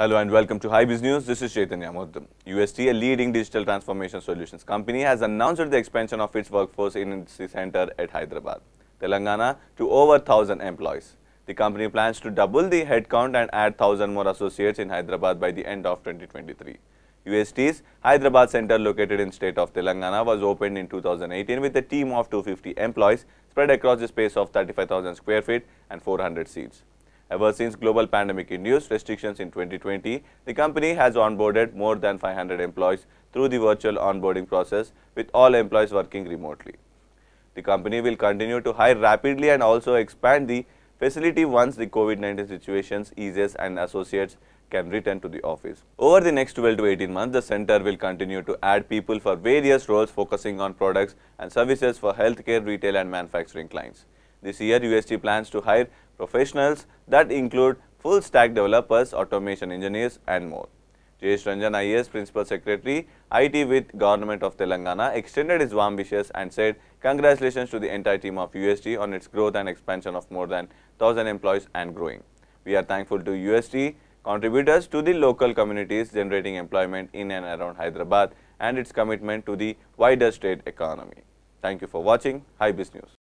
Hello and welcome to High News. This is Chaitanya Moddam. UST, a leading digital transformation solutions company, has announced the expansion of its workforce in its center at Hyderabad, Telangana, to over 1,000 employees. The company plans to double the headcount and add 1,000 more associates in Hyderabad by the end of 2023. UST's Hyderabad center located in state of Telangana was opened in 2018 with a team of 250 employees spread across the space of 35,000 square feet and 400 seats. Ever since global pandemic-induced restrictions in 2020, the company has onboarded more than 500 employees through the virtual onboarding process with all employees working remotely. The company will continue to hire rapidly and also expand the facility once the COVID-19 situations eases and associates can return to the office. Over the next 12 to 18 months, the center will continue to add people for various roles focusing on products and services for healthcare, retail and manufacturing clients. This year, UST plans to hire professionals that include full stack developers, automation engineers and more. J.S. Ranjan IAS Principal Secretary IT with Government of Telangana extended his warm wishes and said congratulations to the entire team of USD on its growth and expansion of more than 1000 employees and growing. We are thankful to USD contributors to the local communities generating employment in and around Hyderabad and its commitment to the wider state economy. Thank you for watching. Hi Business News.